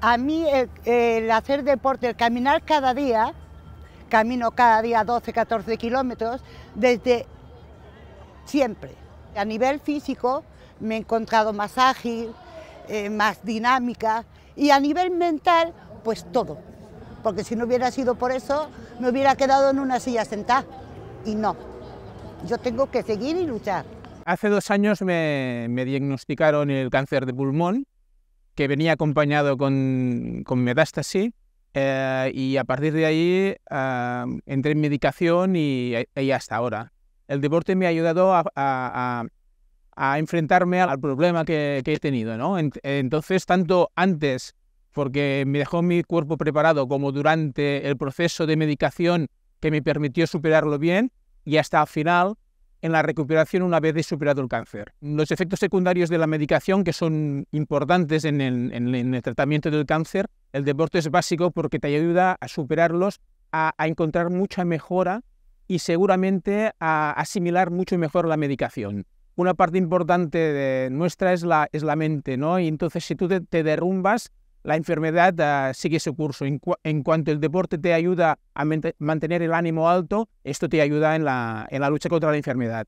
A mí el, hacer deporte, el caminar cada día, camino cada día 12, 14 kilómetros, desde siempre. A nivel físico me he encontrado más ágil, eh, más dinámica y a nivel mental, pues todo. Porque si no hubiera sido por eso, me hubiera quedado en una silla sentada. Y no, yo tengo que seguir y luchar. Hace dos años me, me diagnosticaron el cáncer de pulmón que venía acompañado con, con metástasis eh, y a partir de ahí ah, entré en medicación y, hasta ahora. El deporte me ha ayudado a, enfrentarme al problema que, he tenido. Entonces, tanto antes, porque me dejó mi cuerpo preparado, como durante el proceso de medicación que me permitió superarlo bien, y hasta al final, en la recuperación una vez superado el cáncer. Los efectos secundarios de la medicación, que son importantes en el, tratamiento del cáncer, el deporte es básico porque te ayuda a superarlos, a, encontrar mucha mejora y seguramente a asimilar mucho mejor la medicación. Una parte importante de nuestra es la, es la mente, ¿no? Y entonces si tú te derrumbas, la enfermedad ah, sigue su curso. En, cuanto el deporte te ayuda a mantener el ánimo alto, esto te ayuda en la lucha contra la enfermedad.